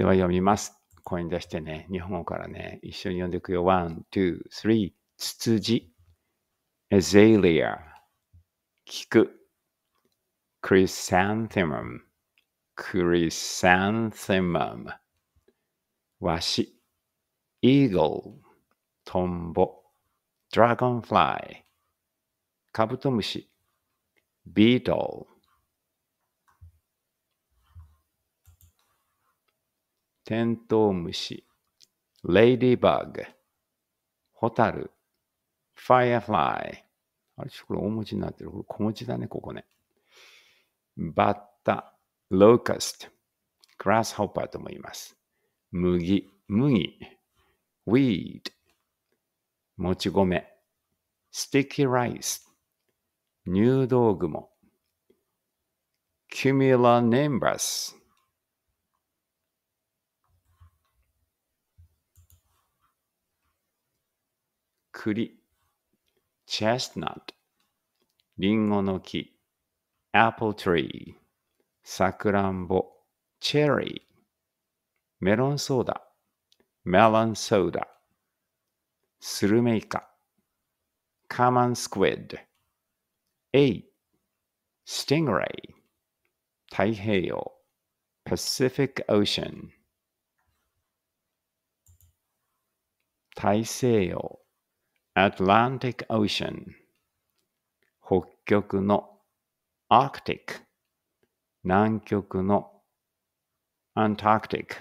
では読みます。声に出してね、日本語からね、一緒に読んでいくよ。ワン、ツー、スリー。ツツジ、エ t リア、m クリサンティマム、クリサンティマム、ワシ、イーゴル、トンボ、ドラゴンフライ、カブトムシ、ビートル、テントウムシ、レイディバグ、ホタル、ファイアフライ。あれ、これ大文字になってる。これ小文字だね、ここね。バッタ、ローカスト、グラスホッパーとも言います。麦、麦、ウィード、もち米、スティキライス、入道雲、キュミュラネンバス、栗、チェスナット、リンゴの木、アップルトリー、サクランボ、チェリー、メロンソーダ、メロンソーダ、スルメイカ、カマンスクエッド、エイ、スティングレイ、太平洋、Pacific Ocean、大西洋、Atlantic Ocean 北極の Arctic 南極の Antarctic